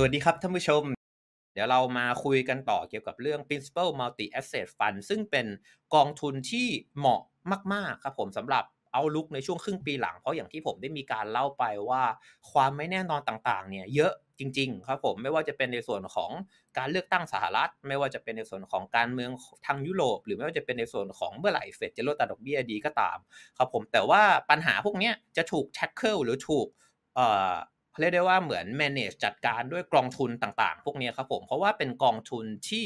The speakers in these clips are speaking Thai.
สวัสดีครับท่านผู้ชม เดี๋ยวเรามาคุยกันต่อเกี่ยวกับเรื่อง principal multi asset fund ซึ่งเป็นกองทุนที่เหมาะมากๆครับผมสำหรับเอาลุกในช่วงครึ่งปีหลังเพราะอย่างที่ผมได้มีการเล่าไปว่า ความไม่แน่นอนต่าง ๆเนี่ยเยอะจริงๆครับผมไม่ว่าจะเป็นในส่วนของการเลือกตั้งสหรัฐไม่ว่าจะเป็นในส่วนของการเมืองทางยุโรป หรือไม่ว่าจะเป็นในส่วนของเมื่อไหร่เฟดจะลดดอกเบี้ยดีก็ตามครับผมแต่ว่าปัญหาพวกนี้จะถูกแท็กเกิลหรือถูกเรียกได้ว่าเหมือน manage จัดการด้วยกองทุนต่างๆ พวกนี้ครับผม เพราะว่าเป็นกองทุนที่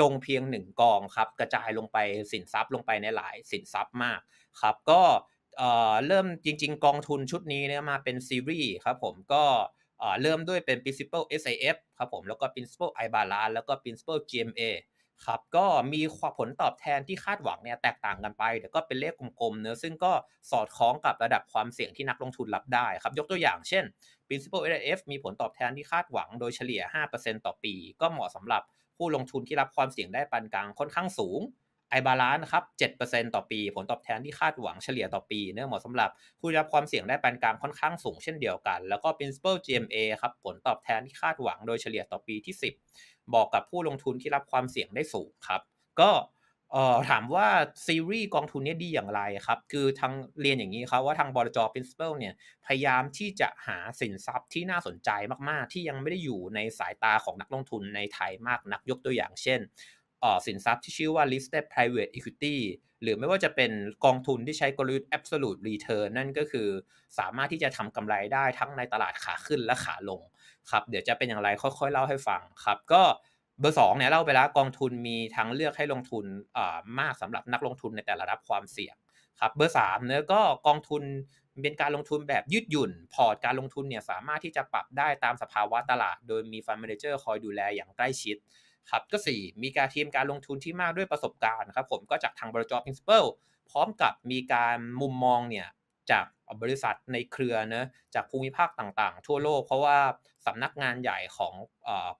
ลงเพียงหนึ่งกองครับกระจายลงไปสินทรัพย์ลงไปในหลายสินทรัพย์มากครับก็เริ่มจริงๆกองทุนชุดนี้เนี่ยมาเป็นซีรีส์ครับผมก็เริ่มด้วยเป็น principal SIF ครับผมแล้วก็ principal IBALAN แล้วก็ principal GMA ครับก็มีความผลตอบแทนที่คาดหวังเนี่ยแตกต่างกันไปแต่ก็เป็นเลขกลมๆเนอะซึ่งก็สอดคล้องกับระดับความเสี่ยงที่นักลงทุนรับได้ครับยกตัวอย่างเช่น principal NIF มีผลตอบแทนที่คาดหวัง โดยเฉลี่ย 5%ต่อปี ก็เหมาะสำหรับ ผู้ลงทุนที่รับความเสี่ยงได้ปานกลางค่อนข้างสูงไอบาลานครับ 7%ต่อปี ผลตอบแทนที่คาดหวังเฉลี่ยต่อปี เนื่อเหมาะสำหรับ ผู้รับความเสี่ยงได้ปานกลางค่อนข้างสูงเช่นเดียวกัน แล้วก็ principal GMA ครับ ผลตอบแทนที่คาดหวังโดยเฉลี่ยต่อปีที่ 10 บอกกับผู้ลงทุนที่รับความเสี่ยงได้สูงครับ ก็เอ่อถามว่าซีรีส์กองทุนนี้ดีอย่างไรครับคือทางเรียนอย่างนี้ครับว่าทางบลจ principle เนี่ยพยายามที่จะหาสินทรัพย์ที่น่าสนใจมากๆ ที่ยังไม่ได้อยู่ในสายตาของนักลงทุนในไทยมากนักยกตัวอย่างเช่นเอ่อสินทรัพย์ที่ชื่อว่า listed private equity หรือไม่ว่าจะเป็นกองทุนที่ใช้กลยุทธ์ absolute return นั่นก็คือ สามารถที่จะทำกำไรได้ทั้งในตลาดขาขึ้นและขาลงครับ เดี๋ยวจะเป็นอย่างไรค่อยๆเล่าให้ฟังครับก็เบอร์สองเนี่ยเล่าไปแล้วกองทุนมีทางเลือกให้ลงทุนมากสำหรับนักลงทุนในแต่ละระดับความเสี่ยง ครับ เบอร์สามเนี่ยก็กองทุนเป็นการลงทุนแบบยืดหยุ่น พอร์ตการลงทุนเนี่ยสามารถที่จะปรับได้ตามสภาวะตลาดโดยมีฟันเมนเจอร์คอยดูแลอย่างใกล้ชิด ครับก็ 4 มีการทีมการลงทุนที่มากด้วยประสบการณ์ครับผมก็จากทางบริจอ principle พร้อมกับมีการมุมมองเนี่ยจากบริษัทในเครือเนะจากภูมิภาคต่างๆ ทั่วโลกเพราะว่าสำนักงานใหญ่ของ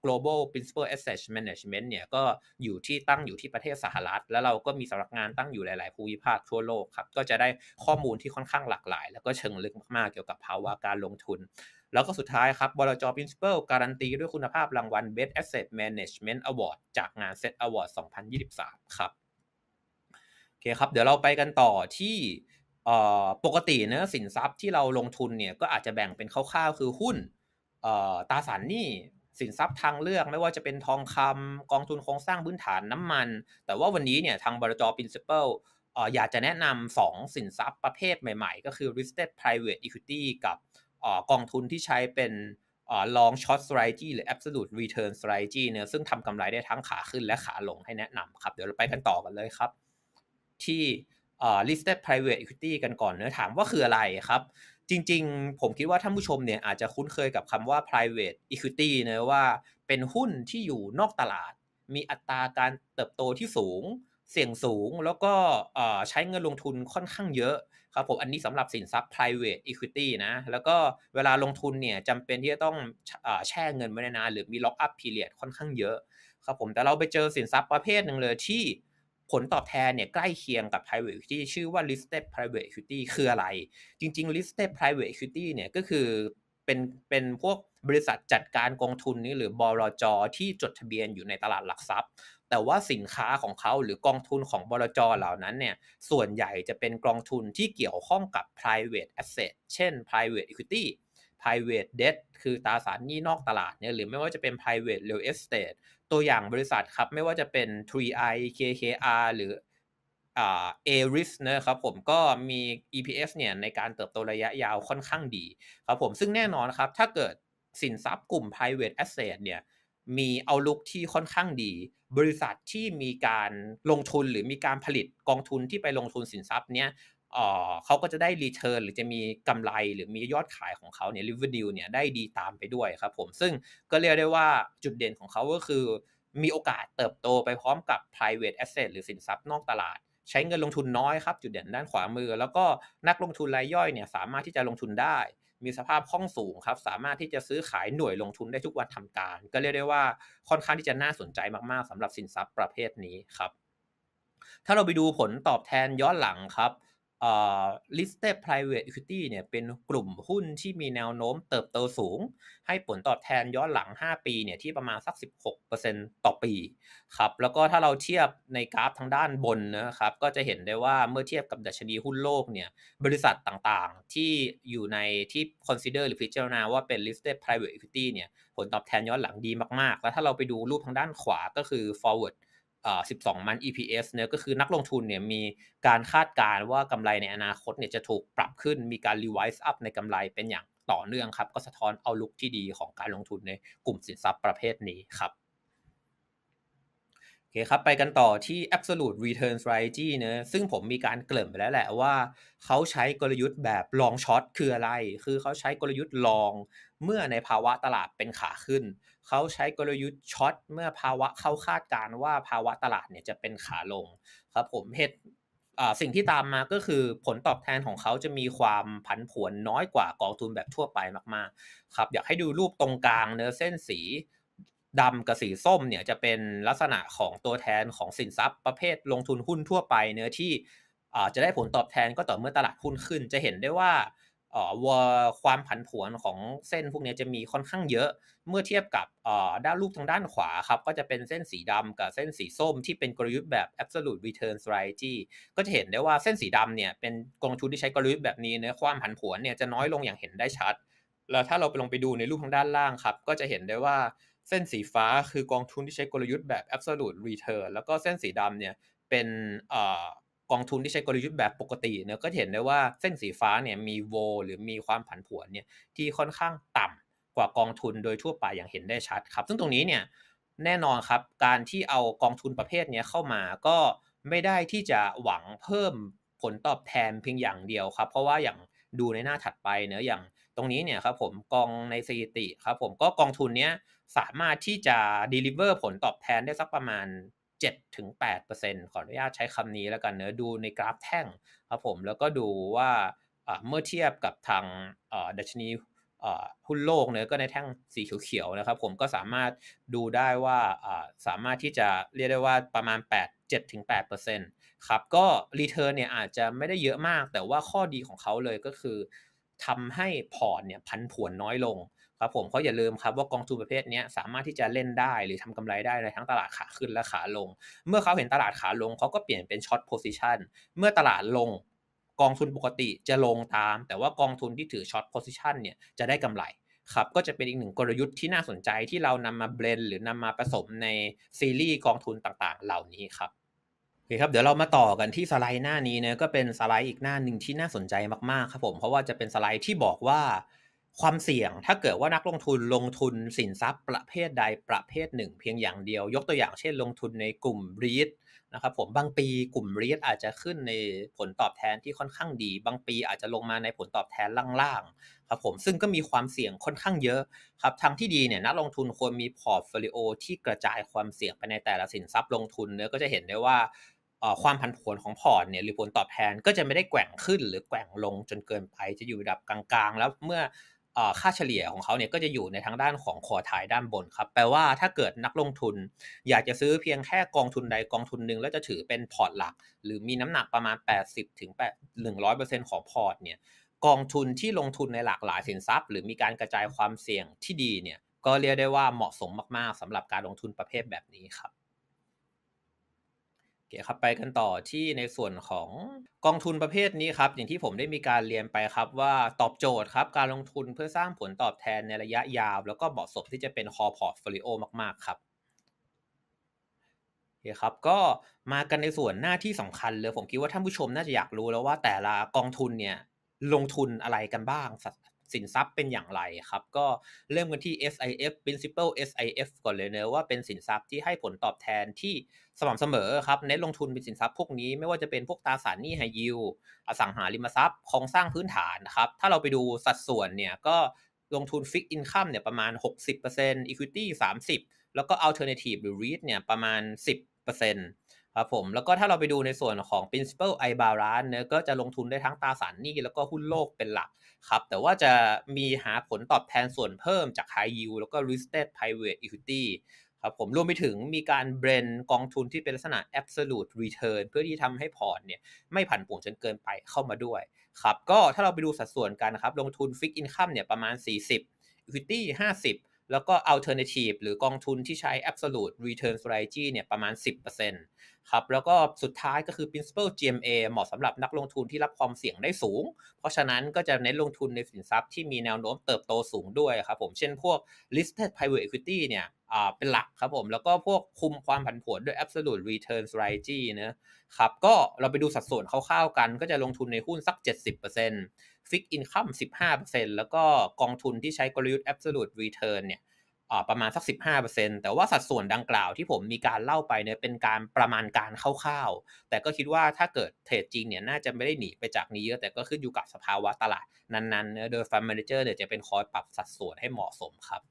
global principal asset management เนี่ยก็อยู่ที่ตั้งอยู่ที่ประเทศสหรัฐแล้วเราก็มีสำนักงานตั้งอยู่หลาย ๆ ภูมิภาคทั่วโลกครับก็จะได้ข้อมูลที่ค่อนข้างหลากหลายแล้วก็เชิงลึกมาก ๆ เกี่ยวกับภาวะการลงทุน แล้วก็สุดท้ายครับบลจ principal การันตีด้วยคุณภาพรางวัล best asset management award จากงาน set award 2023ครับโอเคครับเดี๋ยวเราไปกันต่อที่ปกติเนะสินทรัพย์ที่เราลงทุนเนี่ยก็อาจจะแบ่งเป็นคร่าว ๆ คือหุ้นตราสารหนี้สินทรัพย์ทางเลือกไม่ว่าจะเป็นทองคำกองทุนโครงสร้างพื้นฐานน้ำมัน แต่ว่าวันนี้เนี่ยทางบรจ principal อยากจะแนะนำสองสินทรัพย์ประเภทใหม่ๆ ก็คือ listed private equity กับกองทุนที่ใช้เป็น long short strategy หรือ absolute return strategy เนี่ยซึ่งทำกำไรได้ทั้งขาขึ้นและขาลงให้แนะนำครับ เดี๋ยวเราไปกันต่อกันเลยครับ ที่ listed private equity กันก่อนเนื้อถามว่าคืออะไรครับจริงๆผมคิดว่าท่านผู้ชมเนี่ยอาจจะคุ้นเคยกับคำว่า private equity นะว่าเป็นหุ้นที่อยู่นอกตลาด มีอัตราการเติบโตที่สูง เสี่ยงสูงแล้วก็ใช้เงินลงทุนค่อนข้างเยอะ ครับผมอันนี้สำหรับสินทรัพย์ private equity นะแล้วก็เวลาลงทุนเนี่ยจำเป็นที่จะต้องแช่เงินไว้นานหรือมี lock up period ค่อนข้างเยอะครับผมแต่เราไปเจอสินทรัพย์ประเภทหนึ่งเลยที่ผลตอบแทนเนี่ยใกล้เคียงกับ private equity ชื่อว่า listed private equity คืออะไร จริงๆ listed private equity เนี่ยก็คือเป็นเป็นพวกบริษัทจัดการกองทุนนี้หรือบลจที่จดทะเบียนอยู่ในตลาดหลักทรัพย์ แต่ว่าสินค้าของเขาหรือกองทุนของบลจเหล่านั้นเนี่ยส่วนใหญ่จะเป็นกองทุนที่เกี่ยวข้องกับ private asset เช่น private equity private debt คือตราสารหนี้นอกตลาดเนี่ยหรือไม่ว่าจะเป็น private real estate ตัวอย่างบริษัทครับไม่ว่าจะเป็น 3i KKR หรือ a อ i s นะครับผมก็มี EPS เนี่ยในการเติบโตระยะยาวค่อนข้างดี ครับผมซึ่งแน่นอนครับถ้าเกิดสินทรัพย์กลุ่ม private asset เนี่ยมีเอาลุกที่ค่อนข้างดี บริษัทที่มีการลงทุนหรือมีการผลิตกองทุนที่ไปลงทุนสินทรัพย์เนี่ยเขาก็จะได้รีเทิร์นหรือจะมีกำไรหรือมียอดขายของเขาเนี่ยรีเวอร์ดิวเนี่ยได้ดีตามไปด้วยครับ ผมซึ่งก็เรียกได้ว่าจุดเด่นของเขาก็คือ มีโอกาสเติบโตไปพร้อมกับ private asset หรือสินทรัพย์นอกตลาด ใช้เงินลงทุนน้อยครับจุดเด่นด้านขวามือ แล้วก็นักลงทุนรายย่อยเนี่ยสามารถที่จะลงทุนได้ มีสภาพคล่องสูงครับ สามารถที่จะซื้อขายหน่วยลงทุนได้ทุกวันทำการ ก็เรียกได้ว่าค่อนข้างที่จะน่าสนใจมากๆ สำหรับสินทรัพย์ประเภทนี้ครับ ถ้าเราไปดูผลตอบแทนย้อนหลังครับ listed private equity เนี่ยเป็นกลุ่มหุ้นที่มีแนวโน้มเติบโตสูง ให้ผลตอบแทนย้อนหลัง 5 ปีเนี่ยที่ประมาณสัก 16%ต่อปีครับแล้วก็ถ้าเราเทียบในกราฟทางด้านบนนะครับก็จะเห็นได้ว่าเมื่อเทียบกับดัชนีหุ้นโลกเนี่ยบริษัทต่างๆ ที่อยู่ในที่ consider หรือพิจารณาว่าเป็น listed private equity เนี่ยผลตอบแทนย้อนหลังดีมากๆ แล้วถ้าเราไปดูรูปทางด้านขวาก็คือ forward 12 มัน EPS เนี่ยก็คือนักลงทุนเนี่ยมีการคาดการณ์ว่ากำไรในอนาคตเนี่ยจะถูกปรับขึ้น มีการ revise up ในกำไรเป็นอย่างต่อเนื่องครับ ก็สะท้อนเอาลุกที่ดีของการลงทุนในกลุ่มสินทรัพย์ประเภทนี้ครับคครับไปกันต่อที่ absolute return strategy นะซึ่งผมมีการเกริ่นไปแล้วแหละว่าเขาใช้กลยุทธ์แบบลองช็อตคืออะไร คือเขาใช้กลยุทธ์ลองเมื่อในภาวะตลาดเป็นขาขึ้นเขาใช้กลยุทธ์ช็อตเมื่อภาวะเข้าคาดการว่าภาวะตลาดเนี่ยจะเป็นขาลงครับผมเหตุสิ่งที่ตามมาก็คือผลตอบแทนของเขาจะมีความผันผวนน้อยกว่ากองทุนแบบทั่วไปมากๆ ครับอยากให้ดูรูปตรงกลางเนื้อเส้นสีดำกับสีส้มเนี่ยจะเป็นลักษณะของตัวแทนของสินทรัพย์ ประเภทลงทุนหุ้นทั่วไปเนื้อที่จะได้ผลตอบแทนก็ต่อเมื่อตลาดหุ้นขึ้น จะเห็นได้ว่าความผันผวนของเส้นพวกนี้จะมีค่อนข้างเยอะ เมื่อเทียบกับด้านรูปทางด้านขวาครับก็จะเป็นเส้นสีดำกับเส้นสีส้มที่เป็นกลยุทธ์แบบ absolute return strategy ก็จะเห็นได้ว่าเส้นสีดำเนี่ยเป็นกองทุนที่ใช้กลยุทธ์แบบนี้เนื้อความผันผวนเนี่ยจะน้อยลงอย่างเห็นได้ชัด แล้วถ้าเราไปลงไปดูในรูปทางด้านล่างครับ ก็จะเห็นได้ว่าเส้นสีฟ้าคือกองทุนที่ใช้กลยุทธ์แบบ absolute return แล้วก็เส้นสีดำเนี่ยเป็นกองทุนที่ใช้กลยุทธ์แบบปกติเนี่ยก็เห็นได้ว่าเส้นสีฟ้าเนี่ยมีโวหรือมีความผันผวนเนี่ยที่ค่อนข้างต่ำกว่ากองทุนโดยทั่วไปอย่างเห็นได้ชัดครับ ซึ่งตรงนี้เนี่ยแน่นอนครับการที่เอากองทุนประเภทนี้เข้ามาก็ไม่ได้ที่จะหวังเพิ่มผลตอบแทนเพียงอย่างเดียวครับ เพราะว่าอย่างดูในหน้าถัดไปเนอะอย่างตรงนี้เนี่ยครับผมกองในสถิติครับผมก็กองทุนเนี้ยสามารถที่จะ deliver ผลตอบแทนได้สักประมาณ 7-8%ขออนุญาตใช้คำนี้แล้วกันเนอะดูในกราฟแท่งครับผมแล้วก็ดูว่าเมื่อเทียบกับทางดัชนีหุ้นโลกเนื้อก็ในแท่งสีเขียวๆนะครับผมก็สามารถดูได้ว่าสามารถที่จะเรียกได้ว่าประมาณ 8 7-8%ครับก็รีเทิร์นเนี่ยอาจจะไม่ได้เยอะมากแต่ว่าข้อดีของเขาเลยก็คือทำให้พอร์ตเนี่ยพันผวนน้อยลง ครับผมเพราะอย่าลืมครับว่ากองทุนประเภทนี้สามารถที่จะเล่นได้หรือทำกำไรได้ในทั้งตลาดขาขึ้นและขาลง เมื่อเขาเห็นตลาดขาลงเขาก็เปลี่ยนเป็นช็อตโพซิชันเมื่อตลาดลงกองทุนปกติจะลงตามแต่ว่ากองทุนที่ถือช็อตโพซิชันเนี่ยจะได้กำไรครับก็จะเป็นอีกหนึ่งกลยุทธ์ที่น่าสนใจที่เรานำมาเบลนหรือนำมาผสมในซีรีส์กองทุนต่างๆ เหล่านี้ครับโอเคครับเดี๋ยวเรามาต่อกันที่สไลด์หน้านี้เนี่ยก็เป็นสไลด์อีกหน้าหนึ่งที่น่าสนใจมากๆครับผมเพราะว่าจะเป็นสไลด์ที่บอกว่าความเสี่ยงถ้าเกิดว่านักลงทุนลงทุนสินทรัพย์ ประเภทใดประเภทหนึ่ง เพียงอย่างเดียว ยกตัวอย่างเช่น ลงทุนในกลุ่มรีสนะครับผมบางปี กลุ่มรีสอาจจะขึ้นในผลตอบแทนที่ค่อนข้างดี บางปีอาจจะลงมาในผลตอบแทนล่างๆครับผมซึ่งก็มีความเสี่ยงค่อนข้างเยอะครับทางที่ดีเนี่ยนักลงทุนควรมีพอร์ตโฟลิโอที่กระจายความเสี่ยงไปในแต่ละสินทรัพย์ลงทุนเนี่ยก็จะเห็นได้ว่าความผันผวนของพอร์ตเนี่ยหรือผลตอบแทนก็จะไม่ได้แกว่งขึ้น หรือแกว่งลงจนเกินไปจะอยู่ระดับกลางๆ แล้วเมื่อค่าเฉลี่ยของเขาเนี่ยก็จะอยู่ในทางด้านของคอถ่ายด้านบนครับแปลว่าถ้าเกิดนักลงทุน อยากจะซื้อเพียงแค่กองทุนใดกองทุนหนึ่งแล้วจะถือเป็นพอร์ตหลัก หรือมีน้ำหนักประมาณ 80 ถึง100%ของพอร์ตเนี่ยกองทุนที่ลงทุนในหลากหลายสินทรัพย์ หรือมีการกระจายความเสี่ยงที่ดีเนี่ยก็เรียกได้ว่าเหมาะสมมาก ๆสำหรับการลงทุนประเภทแบบนี้ครับคครับไปกันต่อที่ในส่วนของกองทุนประเภทนี้ครับอย่างที่ผมได้มีการเรียนไปครับว่าตอบโจทย์ครับการลงทุนเพื่อสร้างผลตอบแทนในระยะยาว แล้วก็เหมาะสมที่จะเป็นคอพอร์ตโฟลิโอมากๆครับเคครับ ก็มากันในส่วนหน้าที่สำคัญเลยผมคิดว่าท่านผู้ชมน่าจะอยากรู้แล้วว่าแต่ละกองทุนเนี่ยลงทุนอะไรกันบ้างสินทรัพย์เป็นอย่างไรครับ ก็เริ่มกันที่ SIF Principal SIF ก่อนเลยเนะว่าเป็นสินทรัพย์ที่ให้ผลตอบแทนที่สม่ำเสมอครับเน้นลงทุนเป็นสินทรัพย์พวกนี้ไม่ว่าจะเป็นพวกตราสารหนี้ไฮยิวอสังหาริมทรัพย์โครงสร้างพื้นฐานครับถ้าเราไปดูสัดส่วนเนี่ยก็ลงทุนฟิกอินคัมเนี่ยประมาณ 60% Equity 30%แล้วก็ Alternative หรือ REIT เนี่ยประมาณ 10%เครับผมแล้วก็ถ้าเราไปดูในส่วนของ principal i b a r a n เนี่ยก็จะลงทุนได้ทั้งตราสารหนี้แล้วก็หุ้นโลกเป็นหลักครับ แต่ว่าจะมีหาผลตอบแทนส่วนเพิ่มจาก high yield แล้วก็ listed private equity ครับผมรวมไปถึงมีการเบรนกองทุนที่เป็นลักษณะ absolute return เพื่อที่ทำให้พอร์ตเนี่ยไม่ผันผวนจนเกินไปเข้ามาด้วยครับก็ถ้าเราไปดูสัดส่วนกันนะครับลงทุน fixed income เนี่ยประมาณ 40 equity 50แล้วก็ alternative หรือกองทุนที่ใช้ absolute return strategy เนี่ยประมาณ 10%ครับแล้วก็สุดท้ายก็คือ principal GMA เหมาะสำหรับนักลงทุนที่รับความเสี่ยงได้สูง เพราะฉะนั้นก็จะเน้นลงทุนในสินทรัพย์ที่มีแนวโน้มเติบโตสูงด้วยครับผมเช่นพวก listed private equity เนี่ยเป็นหลักครับผม แล้วก็พวกคุมความผันผวนด้วย absolute return strategy นะครับก็เราไปดูสัดส่วนคร่าวๆกันก็จะลงทุนในหุ้นสัก 70%ฟิกอินคัม15%แล้วก็กองทุนที่ใช้กลยุทธ์อบส์ลูดรีเทิร์นเนี่ยประมาณสัก15%แต่ว่าสัดส่วนดังกล่าวที่ผมมีการเล่าไปเนี่ยเป็นการประมาณการคร่าวๆแต่ก็คิดว่าถ้าเกิดเทรดจริงเนี่ยน่าจะไม่ได้หนีไปจากนี้เยอะแต่ก็ขึ้นอยู่กับสภาวะตลาดนั้นๆโดยฟันเมนเจอร์เนี่ยจะเป็นคอยปรับสัดส่วนให้เหมาะสมครับ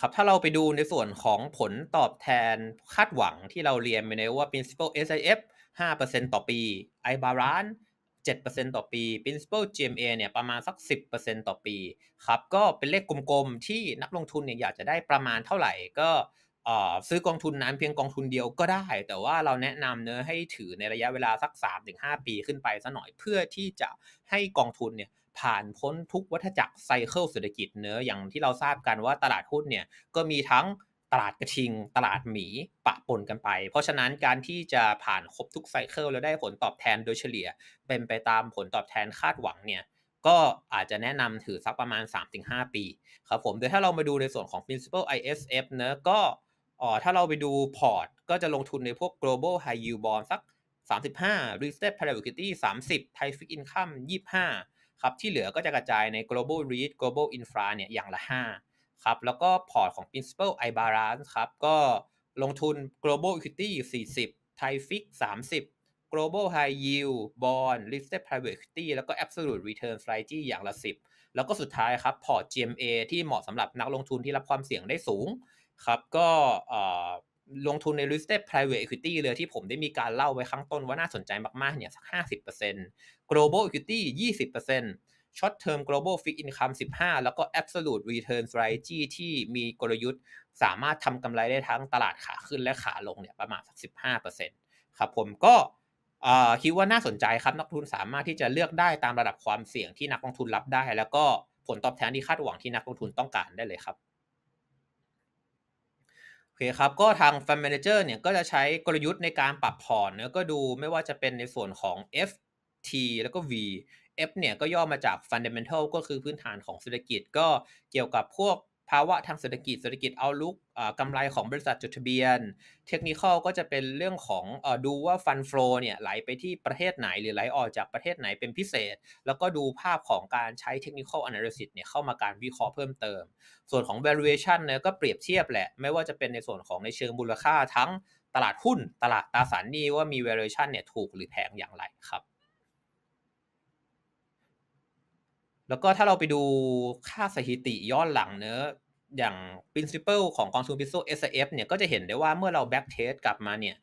ครับ ถ้าเราไปดูในส่วนของผลตอบแทนคาดหวังที่เราเรียนไปเนว่า principal SIF 5%ต่อปี i b a r a n 7%ต่อปี principal GMA เนี่ยประมาณสัก10%ต่อปีครับก็เป็นเลขกลมๆที่นักลงทุนเนี่ยอยากจะได้ประมาณเท่าไหร่ก็ซื้อกองทุนนั้นเพียงกองทุนเดียวก็ได้แต่ว่าเราแนะนำเนื้อให้ถือในระยะเวลาสัก 3-5 ปีขึ้นไปซะหน่อยเพื่อที่จะให้กองทุนเนี่ยผ่านพ้นทุก วัฏจักรไซเคิลเศรษฐกิจเนื้ออย่างที่เราทราบกันว่าตลาดหุ้นเนี่ยก็มีทั้งตลาดกระทิงตลาดหมีปะปนกันไป เพราะฉะนั้นการที่จะผ่านครบทุกไซเคิลแล้วได้ผลตอบแทนโดยเฉลี่ยเป็นไปตามผลตอบแทนคาดหวังเนี่ยก็อาจจะแนะนำถือสักประมาณ 3-5 ปีครับผมโดยถ้าเรามาดูในส่วนของ principal ISF เนะก็อ๋อถ้าเราไปดูพอร์ตก็จะลงทุนในพวก global high yield bond สัก35 r e s t a t private equity 30 Thai fixed income 25ครับที่เหลือก็จะกระจายใน global REIT global infra เนี่ยอย่างละ5ครับแล้วก็พอร์ตของ principal i balance ครับก็ลงทุน global equity 40 Thai fix 30 global high yield bond listed private equity แล้วก็ absolute return strategy อย่างละ 10 แล้วก็สุดท้ายครับพอร์ต GMA ที่เหมาะสำหรับนักลงทุนที่รับความเสี่ยงได้สูงครับก็ลงทุนใน listed private equity เลยที่ผมได้มีการเล่าไว้ข้างต้นว่าน่าสนใจมากๆ เนี่ยสัก50% global equity 20% Short Term Global Fixed Income 15 แล้วก็ Absolute Return Strategy ที่มีกลยุทธ์สามารถทำกำไรได้ทั้งตลาดขาขึ้นและขาลงเนี่ยประมาณสัก15%ครับผมก็คิดว่าน่าสนใจครับนักทุนสามารถที่จะเลือกได้ตามระดับความเสี่ยงที่นักลงทุนรับได้ แล้วก็ผลตอบแทนที่คาดหวังที่นักลงทุนต้องการได้เลยครับโอเคครับก็ทาง Fund Manager เนี่ยก็จะใช้กลยุทธ์ในการปรับพอร์ตเนะก็ดูไม่ว่าจะเป็นในส่วนของ F T แล้วก็ V F เนี่ยก็ย่อมาจาก fundamental ก็คือพื้นฐานของเศรษฐกิจ ก็เกี่ยวกับพวกภาวะทางเศรษฐกิจเศรษฐกิจเอาลุกกำไรของบริษัทจดทะเบียนเทคนิคก็จะเป็นเรื่องของดูว่าฟันฟลูเนี่ยไหลไปที่ประเทศไหน หรือไหลออกจากประเทศไหนเป็นพิเศษแล้วก็ดูภาพของการใช้เทคนิคออนาลิซิสเนี่ยเข้ามาการวิเคราะห์เพิ่มเติม ส่วนของ valuation เนี่ยก็เปรียบเทียบแหละไม่ว่าจะเป็นในส่วนของในเชิงมูลค่าทั้งตลาดหุ้น ตลาดตราสารหนี้ว่ามี valuation เนี่ยถูกหรือแพงอย่างไรครับแล้วก็ถ้าเราไปดูค่าสถิติย้อนหลังเนอะอย่าง principle ของกองทุน p r i n c i p l s f เนี่ยก็จะเห็นได้ว่าเมื่อเรา back test กลับมาเนี่ย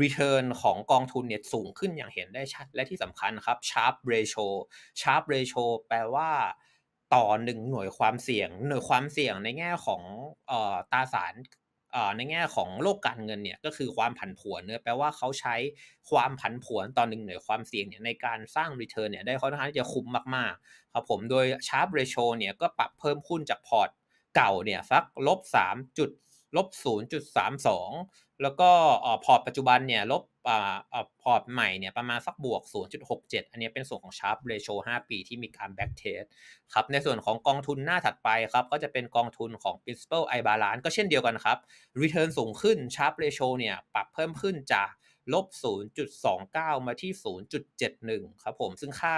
return ของกองทุนเนี่ยสูงขึ้นอย่างเห็นได้ชัดและที่สำคัญครับ sharp ratio sharp ratio แปลว่าต่อหนึ่งหน่วยความเสี่ยง หน่วยความเสี่ยงในแง่ของอตาสารในแง่ของโลกการเงินเนี่ยก็คือความผันผวนเนื้อแปลว่าเขาใช้ความผันผวนตอนหนึ่งหน่วยความเสี่ยงเนี่ยในการสร้างรีเทิร์นเนี่ยได้ค่อนข้างที่จะคุ้มมากๆครับผมโดยชาร์ปเรโชเนี่ยก็ปรับเพิ่มขึ้นจากพอร์ตเก่าเนี่ยสักลบสามจุดลบศูนย์จุดสามสองแล้วก็พอร์ตปัจจุบันเนี่ยลบพอร์ตใหม่เนี่ยประมาณสักบวก 0.67 อันนี้เป็นส่วนของ Sharp Ratio 5ปีที่มีการ back test ครับในส่วนของกองทุนหน้าถัดไปครับก็จะเป็นกองทุนของ Principal i Balance ก็เช่นเดียวกันครับ Return สูงขึ้น Sharp Ratio เนี่ยปรับเพิ่มขึ้นจากลบ 0.29 มาที่ 0.71ครับผมซึ่งค่า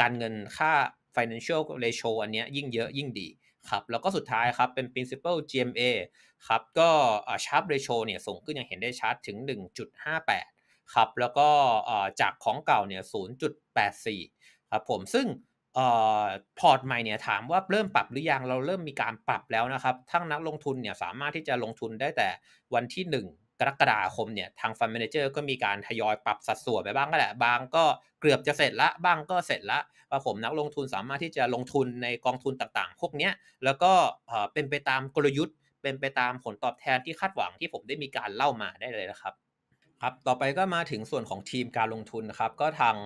การเงินค่า financial ratio อันนี้ยิ่งเยอะยิ่งดีครับแล้วก็สุดท้ายครับเป็น principal GMA ครับก็ sharp ratio เนี่ยสูงขึ้นอย่างเห็นได้ชัดถึง1.58ครับแล้วก็จากของเก่าเนี่ย0.84ครับผมซึ่งพอร์ตใหม่เนี่ยถามว่าเริ่มปรับหรือยังเราเริ่มมีการปรับแล้วนะครับทั้งนักลงทุนเนี่ยสามารถที่จะลงทุนได้แต่วันที่ 1กรกฎาคมเนี่ยทางฟันเมนเจอร์ก็มีการทยอยปรับสัดส่วนไปบ้างก็แหละบางก็เกือบจะเสร็จละบางก็เสร็จละว่าผมนักลงทุนสามารถที่จะลงทุนในกองทุนต่างๆพวกนี้แล้วก็เป็นไปตามกลยุทธ์ เป็นไปตามผลตอบแทนที่คาดหวังที่ผมได้มีการเล่ามาได้เลยนะครับครับ ต่อไปก็มาถึงส่วนของทีมการลงทุนนะครับก็ทาง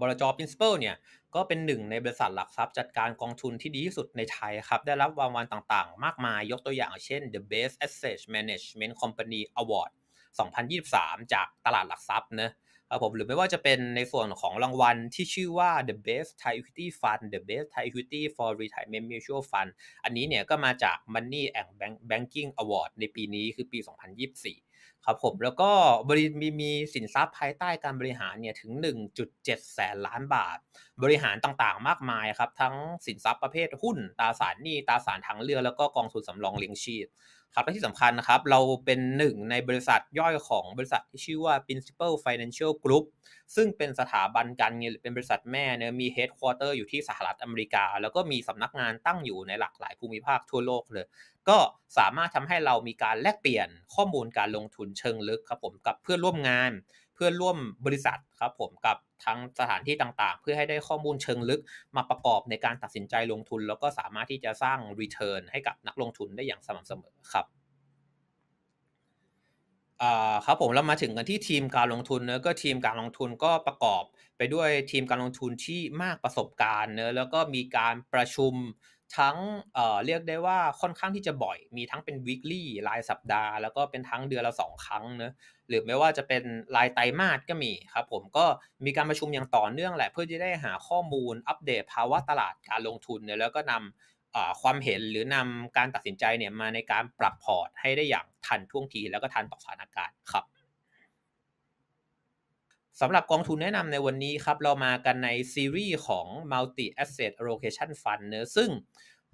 บรจอ r i n สเปิลเนี่ยก็เป็นหนึ่งในบริษัทหลักทรัพย์จัดการกองทุนที่ดีที่สุดในไทยครับได้รับรางวัลต่างๆ มากมายยกตัวอย่างเช่น the best asset management company award 2023 จากตลาดหลักทรัพย์นะครับผมหรือไม่ว่าจะเป็นในส่วนของรางวัลที่ชื่อว่า the best Thai equity fund the best Thai equity for retirement mutual fund อันนี้เนี่ยก็มาจาก money and banking award ในปีนี้คือปี 2024 ครับผมแล้วก็บริมีมีสินทรัพย์ภายใต้การบริหารเนี่ยถึง 1.7 แสนล้านบาท บริหารต่างๆ มากมายครับทั้งสินทรัพย์ประเภทหุ้นตราสารหนี้ตราสารทางเลือกแล้วก็กองทุนสำรองเลี้ยงชีพครับและที่สำคัญนะครับเราเป็นหนึ่งในบริษัทย่อยของบริษัทที่ชื่อว่า Principal Financial Group ซึ่งเป็นสถาบันการเงินเป็นบริษัทแม่เนี่ยมีฮดค d วอเตอร์อยู่ที่สหรัฐอเมริกา แล้วก็มีสำนักงานตั้งอยู่ในหลากหลายภูมิภาคทั่วโลกเลย ก็สามารถทำให้เรามีการแลกเปลี่ยนข้อมูลการลงทุนเชิงลึกครับผมกับเพื่อนร่วมงานพื่อร่วมบริษัทครับผมกับทั้งสถานที่ต่างๆ เพื่อให้ได้ข้อมูลเชิงลึกมาประกอบในการตัดสินใจลงทุน แล้วก็สามารถที่จะสร้าง Return ให้กับนักลงทุนได้อย่างสม่ำเสมอครับครับ ผมเรามาถึงกันที่ทีมการลงทุนเนอะก็ทีมการลงทุนก็ประกอบไปด้วยทีมการลงทุนที่มากประสบการณ์เนอะแล้วก็มีการประชุมทั้งเเรียกได้ว่าค่อนข้างที่จะบ่อยมีทั้งเป็น weekly รายสัปดาห์ แล้วก็เป็นทั้งเดือนละสองครั้งเนอะหรือไม่ว่าจะเป็นลายไตมาสก็มีครับผมก็มีการประชุมอย่างต่อเนื่องแหละ เพื่อที่ได้หาข้อมูลอัปเดตภาวะตลาดการลงทุนเนี่ยแล้วก็นำความเห็นหรือนำการตัดสินใจเนี่ยมาในการปรับพอร์ต ให้ได้อย่างทันท่วงทีแล้วก็ทันต่อสถานการณ์ครับสำหรับกองทุนแนะนำในวันนี้ครับเรามากันในซีรีส์ของ Multi Asset Allocation Fund เนอะซึ่ง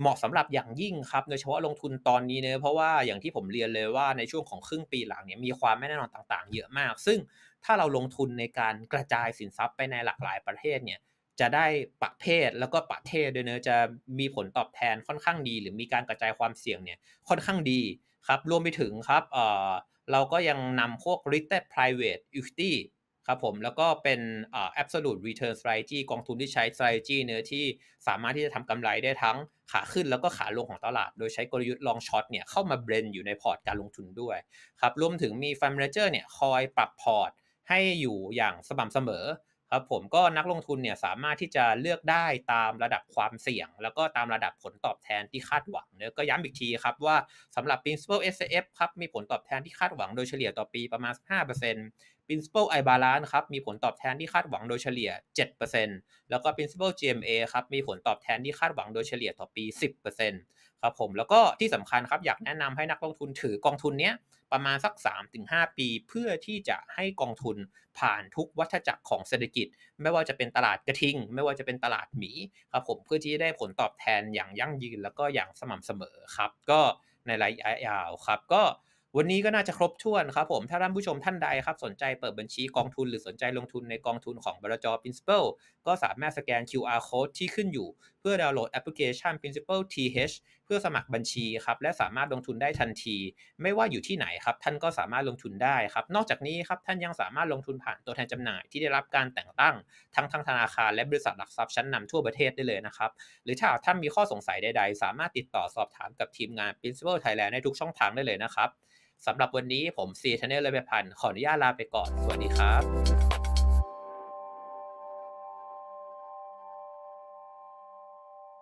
เหมาะสำหรับอย่างยิ่งครับโดยเฉพาะลงทุนตอนนี้เนะเพราะว่าอย่างที่ผมเรียนเลยว่าในช่วงของครึ่งปีหลังเนี่ยมีความไม่แน่นอนต่างๆเยอะมาก ซึ่งถ้าเราลงทุนในการกระจายสินทรัพย์ไปในหลากหลายประเทศเนี่ยจะได้ประเภทแล้วก็ประเทศด้วยเนะจะมีผลตอบแทนค่อนข้างดี หรือมีการกระจายความเสี่ยงเนี่ยค่อนข้างดีครับรวมไปถึงครับเออเราก็ยังนำพวก r i t e d private equity ครับผมแล้วก็เป็น absolute return strategy กองทุนที่ใช้ strategy เนื้อที่สามารถที่จะทำกำไรได้ทั้งขาขึ้นแล้วก็ขาลงของตลาด โดยใช้กลยุทธ์ลองช็อตเนี่ยเข้ามาเบรนอยู่ในพอร์ตการลงทุนด้วยครับ รวมถึงมีฟันเมเจอร์เนี่ยคอยปรับพอร์ตให้อยู่อย่างสม่ำเสมอครับผมก็นักลงทุนเนี่ยสามารถที่จะเลือกได้ตามระดับความเสี่ยงแล้วก็ตามระดับผลตอบแทนที่คาดหวังเนี่ยก็ย้ำอีกทีครับว่าสำหรับ principal s f ครับมีผลตอบแทนที่คาดหวังโดยเฉลี่ยต่อปีประมาณ5% principal i b a l a n c e ครับมีผลตอบแทนที่คาดหวังโดยเฉลี่ย 7%แล้วก็ principal GMA ครับมีผลตอบแทนที่คาดหวังโดยเฉลี่ยต่อปี 10%ครับ ผมแล้วก็ที่สำคัญครับอยากแนะนำให้นักลงทุนถือกองทุนเนี้ยประมาณสัก3-5ปี เพื่อที่จะให้กองทุน ผ่านทุกวัฏจักรของเศรษฐกิจ ไม่ว่าจะเป็นตลาดกระทิงไม่ว่าจะเป็นตลาดหมีครับ ผมเพื่อที่จะได้ผลตอบแทนอย่างยั่งยืนแล้วก็อย่างสม่ำเสมอครับก็ในระยะยาวครับก็วันนี้ก็น่าจะครบถ้วนครับผมถ้าท่านผู้ชมท่านใดครับสนใจเปิดบัญชีกองทุน หรือสนใจลงทุนในกองทุนของบรจ p r i n c i p l e ก็สามารถสแกน QR code ที่ขึ้นอยู่ เพื่อดาวน์โหลดแอปพลิเคชัน p r i n c i p l e TH เพื่อสมัครบัญชีครับและสามารถลงทุนได้ทันที ไม่ว่าอยู่ที่ไหนครับท่านก็สามารถลงทุนได้ครับนอกจากนี้ครับท่านยังสามารถลงทุนผ่านตัวแทนจำหน่ายที่ได้รับการแต่งตั้ง ทั้งทางธนาคารและบริษัทหลักทรัพย์ชั้นนำทั่วประเทศได้เลยนะครับหรือถ้าท่านมีข้อสงสัยใดๆ สามารถติดต่อสอบถามกับทีมงาน Principal Thailand ในทุกช่องทางได้เลยนะครับสำหรับวันนี้ผมซีชแนลเลยไปพันขออนุญาตลาไปก่อนสวัสดีครับ